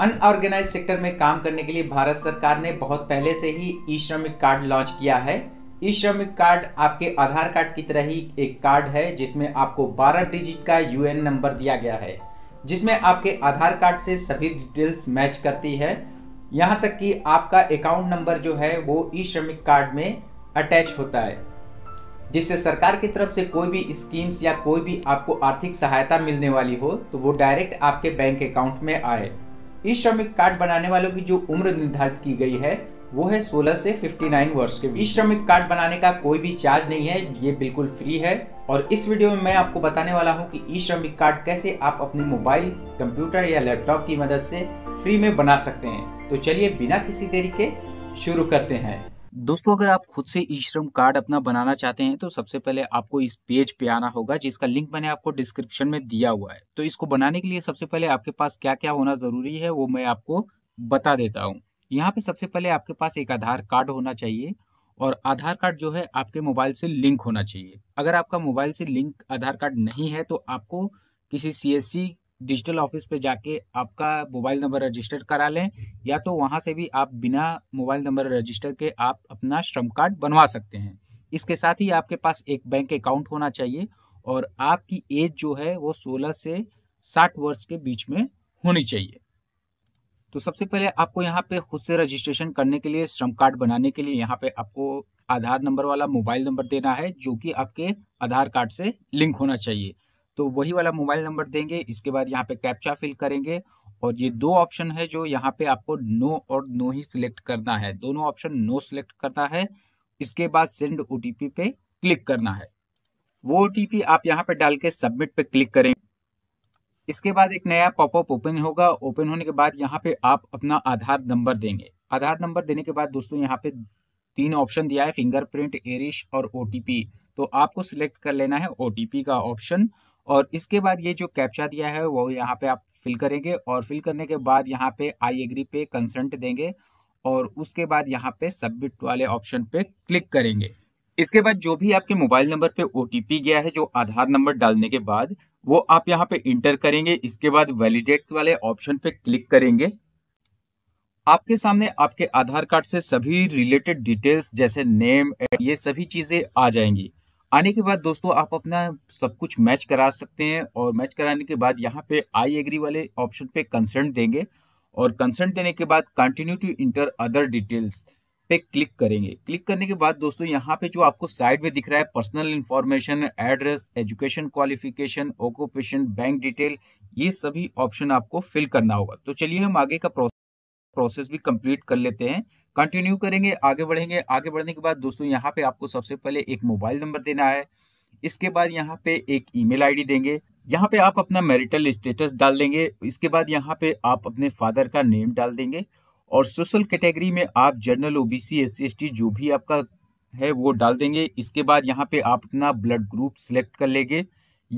unorganised sector में काम करने के लिए भारत सरकार ने बहुत पहले से ही ई श्रमिक कार्ड लॉन्च किया है ई श्रमिक कार्ड आपके आधार कार्ड की तरह ही एक कार्ड है जिसमें आपको 12 डिजिट का यूएन नंबर दिया गया है जिसमें आपके आधार कार्ड से सभी डिटेल्स मैच करती है यहाँ तक कि आपका अकाउंट नंबर जो है वो ई श्रमिक कार्ड में अटैच होता है जिससे सरकार की तरफ से कोई भी स्कीम्स या कोई भी आपको आर्थिक सहायता मिलने वाली हो तो वो डायरेक्ट आपके बैंक अकाउंट में आए ई श्रमिक कार्ड बनाने वालों की जो उम्र निर्धारित की गई है वो है 16 से 59 वर्ष के बीच श्रमिक कार्ड बनाने का कोई भी चार्ज नहीं है ये बिल्कुल फ्री है और इस वीडियो में मैं आपको बताने वाला हूँ कि ई श्रमिक कार्ड कैसे आप अपने मोबाइल कंप्यूटर या लैपटॉप की मदद से फ्री में बना सकते हैं तो चलिए बिना किसी देरी के शुरू करते हैं दोस्तों अगर आप खुद से ई श्रम कार्ड अपना बनाना चाहते हैं तो सबसे पहले आपको इस पेज पे आना होगा जिसका लिंक मैंने आपको डिस्क्रिप्शन में दिया हुआ है तो इसको बनाने के लिए सबसे पहले आपके पास क्या क्या होना जरूरी है वो मैं आपको बता देता हूँ यहाँ पे सबसे पहले आपके पास एक आधार कार्ड होना चाहिए और आधार कार्ड जो है आपके मोबाइल से लिंक होना चाहिए अगर आपका मोबाइल से लिंक आधार कार्ड नहीं है तो आपको किसी सी डिजिटल ऑफिस पे जाके आपका मोबाइल नंबर रजिस्टर करा लें या तो वहाँ से भी आप बिना मोबाइल नंबर रजिस्टर के आप अपना श्रम कार्ड बनवा सकते हैं इसके साथ ही आपके पास एक बैंक अकाउंट होना चाहिए और आपकी एज जो है वो 16 से 60 वर्ष के बीच में होनी चाहिए तो सबसे पहले आपको यहाँ पे खुद से रजिस्ट्रेशन करने के लिए श्रम कार्ड बनाने के लिए यहाँ पे आपको आधार नंबर वाला मोबाइल नंबर देना है जो कि आपके आधार कार्ड से लिंक होना चाहिए तो वही वाला मोबाइल नंबर देंगे इसके बाद यहाँ पे कैप्चा फिल करेंगे और ये दो ऑप्शन है जो यहाँ पे आपको नो और नो ही सिलेक्ट करना है दोनों ऑप्शन नो सिलेक्ट करना है इसके बाद सेंड ओ पे क्लिक करना है वो ओ आप यहाँ पे डाल के सबमिट पे क्लिक करेंगे इसके बाद एक नया पॉपअप ओपन होगा ओपन होने के बाद यहाँ पे आप अपना आधार नंबर देंगे आधार नंबर देने के बाद दोस्तों यहाँ पे तीन ऑप्शन दिया है फिंगरप्रिंट एरिश और ओटीपी तो आपको सिलेक्ट कर लेना है ओ का ऑप्शन और इसके बाद ये जो कैप्चा दिया है वो यहाँ पे आप फिल करेंगे और फिल करने के बाद यहाँ पे आई एग्री पे कंसेंट देंगे और उसके बाद यहाँ पे सबमिट वाले ऑप्शन पे क्लिक करेंगे इसके बाद जो भी आपके मोबाइल नंबर पे ओ गया है जो आधार नंबर डालने के बाद वो आप यहाँ पे इंटर करेंगे इसके बाद वैलिडेट वाले ऑप्शन पे क्लिक करेंगे आपके सामने आपके आधार कार्ड से सभी रिलेटेड डिटेल्स जैसे नेम ये सभी चीजें आ जाएंगी आने के बाद दोस्तों आप अपना सब कुछ मैच करा सकते हैं और मैच कराने के बाद यहाँ पे आई एग्री वाले ऑप्शन पे कंसेंट देंगे और कंसेंट देने के बाद continue to enter other details पे क्लिक करेंगे क्लिक करने के बाद दोस्तों यहाँ पे जो आपको साइड में दिख रहा है personal information address education qualification occupation bank detail ये सभी ऑप्शन आपको फिल करना होगा तो चलिए हम आगे का प्रोसेस प्रोसेस भी कंप्लीट कर लेते हैं कंटिन्यू करेंगे आगे बढ़ेंगे आगे बढ़ने के बाद दोस्तों यहाँ पे आपको सबसे पहले एक मोबाइल नंबर देना है इसके बाद यहाँ पे एक ईमेल आईडी देंगे यहाँ पे आप अपना मैरिटल स्टेटस डाल देंगे इसके बाद यहाँ पे आप अपने फादर का नेम डाल देंगे और सोशल कैटेगरी में आप जनरल ओ एस सी जो भी आपका है वो डाल देंगे इसके बाद यहाँ पे आप अपना ब्लड ग्रुप सेलेक्ट कर लेंगे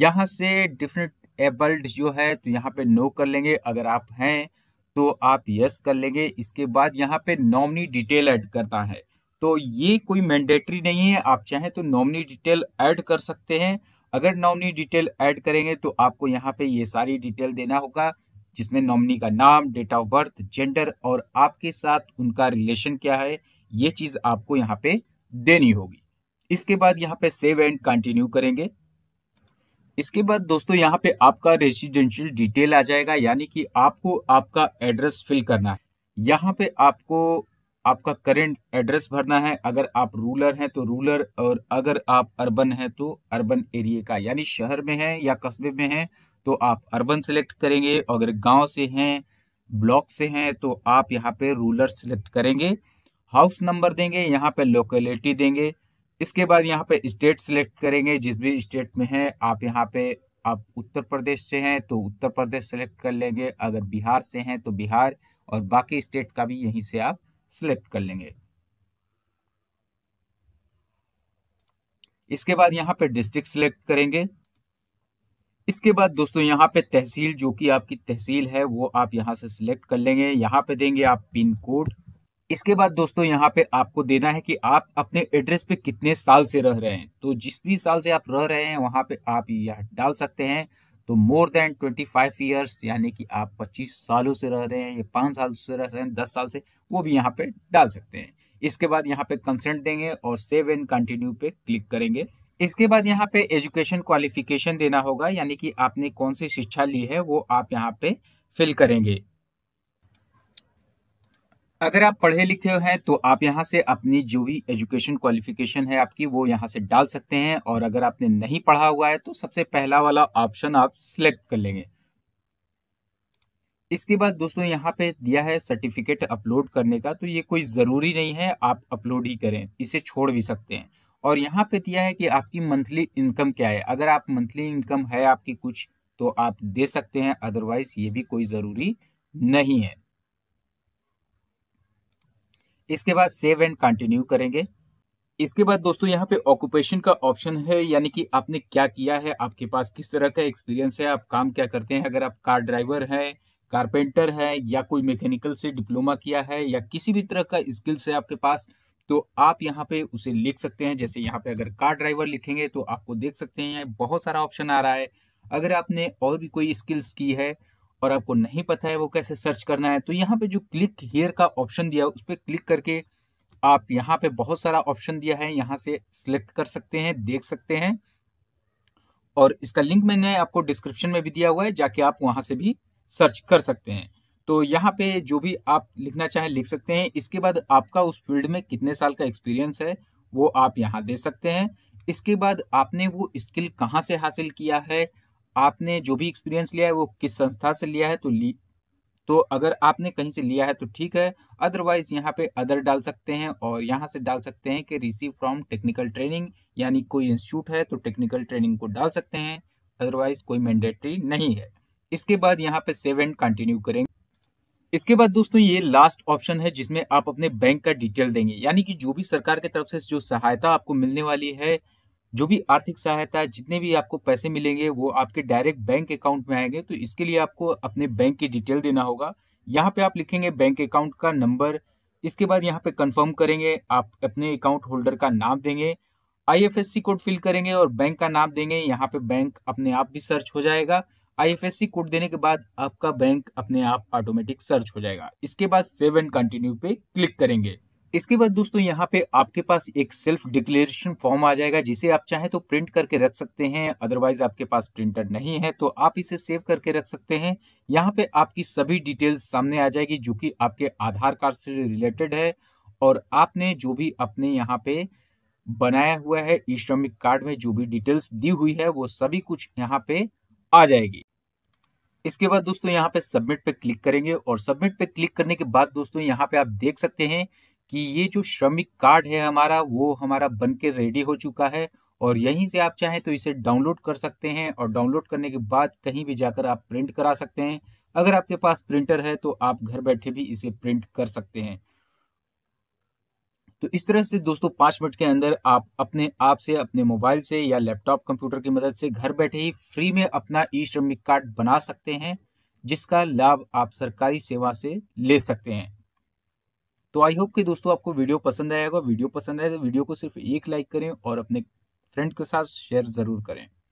यहाँ से डिफरेंट एबल्ड जो है तो यहाँ पे नो कर लेंगे अगर आप हैं तो आप यस कर लेंगे इसके बाद यहाँ पे नॉमनी डिटेल ऐड करना है तो ये कोई मैंडेटरी नहीं है आप चाहें तो नॉमनी डिटेल ऐड कर सकते हैं अगर नॉमनी डिटेल ऐड करेंगे तो आपको यहाँ पे ये सारी डिटेल देना होगा जिसमें नॉमनी का नाम डेट ऑफ बर्थ जेंडर और आपके साथ उनका रिलेशन क्या है ये चीज़ आपको यहाँ पे देनी होगी इसके बाद यहाँ पे सेव एंड कंटिन्यू करेंगे इसके बाद दोस्तों यहाँ पे आपका रेजिडेंशियल डिटेल आ जाएगा यानी कि आपको आपका एड्रेस फिल करना है यहाँ पे आपको आपका करेंट एड्रेस भरना है अगर आप रूलर हैं तो रूलर और अगर आप अर्बन हैं तो अर्बन एरिया का यानी शहर में हैं या कस्बे में हैं तो आप अर्बन सेलेक्ट करेंगे अगर गांव से हैं ब्लॉक से हैं तो आप यहाँ पे रूलर सेलेक्ट करेंगे हाउस नंबर देंगे यहाँ पे लोकेलिटी देंगे इसके बाद यहाँ पे स्टेट सेलेक्ट करेंगे जिस भी स्टेट में है आप यहाँ पे आप उत्तर प्रदेश से हैं तो उत्तर प्रदेश सेलेक्ट कर लेंगे अगर बिहार से हैं तो बिहार और बाकी स्टेट का भी यहीं से आप सेलेक्ट कर लेंगे इसके बाद यहाँ पे डिस्ट्रिक्ट सेलेक्ट करेंगे इसके बाद दोस्तों यहाँ पे तहसील जो कि आपकी तहसील है वो आप यहाँ से सिलेक्ट कर लेंगे यहाँ पे देंगे आप पिन कोड इसके बाद दोस्तों यहाँ पे आपको देना है कि आप अपने एड्रेस पे कितने साल से रह रहे हैं तो जिस भी साल से आप रह रहे हैं वहाँ पे आप यह डाल सकते हैं तो more than twenty five years यानी कि आप पच्चीस सालों से रह रहे हैं या पाँच साल से रह रहे हैं दस साल से वो भी यहाँ पे डाल सकते हैं इसके बाद यहाँ पे कंसेंट देंगे और सेव एंड कंटिन्यू पे क्लिक करेंगे इसके बाद यहाँ पे एजुकेशन क्वालिफिकेशन देना होगा यानी कि आपने कौन सी शिक्षा ली है वो आप यहाँ पे फिल करेंगे अगर आप पढ़े लिखे हैं तो आप यहाँ से अपनी जो भी एजुकेशन क्वालिफिकेशन है आपकी वो यहाँ से डाल सकते हैं और अगर आपने नहीं पढ़ा हुआ है तो सबसे पहला वाला ऑप्शन आप सिलेक्ट कर लेंगे इसके बाद दोस्तों यहाँ पे दिया है सर्टिफिकेट अपलोड करने का तो ये कोई ज़रूरी नहीं है आप अपलोड ही करें इसे छोड़ भी सकते हैं और यहाँ पे दिया है कि आपकी मंथली इनकम क्या है अगर आप मंथली इनकम है आपकी कुछ तो आप दे सकते हैं अदरवाइज ये भी कोई ज़रूरी नहीं है इसके बाद सेव एंड कंटिन्यू करेंगे इसके बाद दोस्तों यहाँ पे ऑक्यूपेशन का ऑप्शन है यानी कि आपने क्या किया है आपके पास किस तरह का एक्सपीरियंस है आप काम क्या करते हैं अगर आप कार ड्राइवर हैं कारपेंटर है या कोई मैकेनिकल से डिप्लोमा किया है या किसी भी तरह का स्किल्स है आपके पास तो आप यहाँ पे उसे लिख सकते हैं जैसे यहाँ पे अगर कार ड्राइवर लिखेंगे तो आपको देख सकते हैं बहुत सारा ऑप्शन आ रहा है अगर आपने और भी कोई स्किल्स की है और आपको नहीं पता है वो कैसे सर्च करना है तो यहाँ पे जो क्लिक हेयर का ऑप्शन दिया है उस पर क्लिक करके आप यहाँ पे बहुत सारा ऑप्शन दिया है यहाँ से सिलेक्ट कर सकते हैं देख सकते हैं और इसका लिंक मैंने आपको डिस्क्रिप्शन में भी दिया हुआ है जाके आप वहाँ से भी सर्च कर सकते हैं तो यहाँ पे जो भी आप लिखना चाहें लिख सकते हैं इसके बाद आपका उस फील्ड में कितने साल का एक्सपीरियंस है वो आप यहाँ दे सकते हैं इसके बाद आपने वो स्किल कहाँ से हासिल किया है आपने जो भी एक्सपीरियंस लिया है वो किस संस्था से लिया है तो ली तो अगर आपने कहीं से लिया है तो ठीक है अदरवाइज यहाँ पे अदर डाल सकते हैं और यहाँ से डाल सकते हैं कि रिसीव फ्रॉम टेक्निकल ट्रेनिंग यानी कोई इंस्टीट्यूट है तो टेक्निकल ट्रेनिंग को डाल सकते हैं अदरवाइज कोई मैंडेटरी नहीं है इसके बाद यहाँ पे सेवन कंटिन्यू करेंगे इसके बाद दोस्तों ये लास्ट ऑप्शन है जिसमें आप अपने बैंक का डिटेल देंगे यानी कि जो भी सरकार की तरफ से जो सहायता आपको मिलने वाली है जो भी आर्थिक सहायता है जितने भी आपको पैसे मिलेंगे वो आपके डायरेक्ट बैंक अकाउंट में आएंगे तो इसके लिए आपको अपने बैंक की डिटेल देना होगा यहाँ पे आप लिखेंगे बैंक अकाउंट का नंबर इसके बाद यहाँ पे कंफर्म करेंगे आप अपने अकाउंट होल्डर का नाम देंगे आईएफएससी कोड फिल करेंगे और बैंक का नाम देंगे यहाँ पे बैंक अपने आप भी सर्च हो जाएगा आईएफएससी कोड देने के बाद आपका बैंक अपने आप ऑटोमेटिक सर्च हो जाएगा इसके बाद सेव एंड कंटिन्यू पे क्लिक करेंगे इसके बाद दोस्तों यहाँ पे आपके पास एक सेल्फ डिक्लेरेशन फॉर्म आ जाएगा जिसे आप चाहें तो प्रिंट करके रख सकते हैं अदरवाइज आपके पास प्रिंटर नहीं है तो आप इसे सेव करके रख सकते हैं यहाँ पे आपकी सभी डिटेल्स सामने आ जाएगी जो कि आपके आधार कार्ड से रिलेटेड है और आपने जो भी अपने यहाँ पे बनाया हुआ है ई श्रमिक कार्ड में जो भी डिटेल्स दी हुई है वो सभी कुछ यहाँ पे आ जाएगी इसके बाद दोस्तों यहाँ पे सबमिट पे क्लिक करेंगे और सबमिट पे क्लिक करने के बाद दोस्तों यहाँ पे आप देख सकते हैं कि ये जो श्रमिक कार्ड है हमारा वो हमारा बन के रेडी हो चुका है और यहीं से आप चाहें तो इसे डाउनलोड कर सकते हैं और डाउनलोड करने के बाद कहीं भी जाकर आप प्रिंट करा सकते हैं अगर आपके पास प्रिंटर है तो आप घर बैठे भी इसे प्रिंट कर सकते हैं तो इस तरह से दोस्तों पाँच मिनट के अंदर आप अपने आप से अपने मोबाइल से या लैपटॉप कंप्यूटर की मदद से घर बैठे ही फ्री में अपना ई श्रमिक कार्ड बना सकते हैं जिसका लाभ आप सरकारी सेवा से ले सकते हैं तो आई होप कि दोस्तों आपको वीडियो पसंद आएगा वीडियो पसंद आए तो वीडियो को सिर्फ एक लाइक करें और अपने फ्रेंड के साथ शेयर ज़रूर करें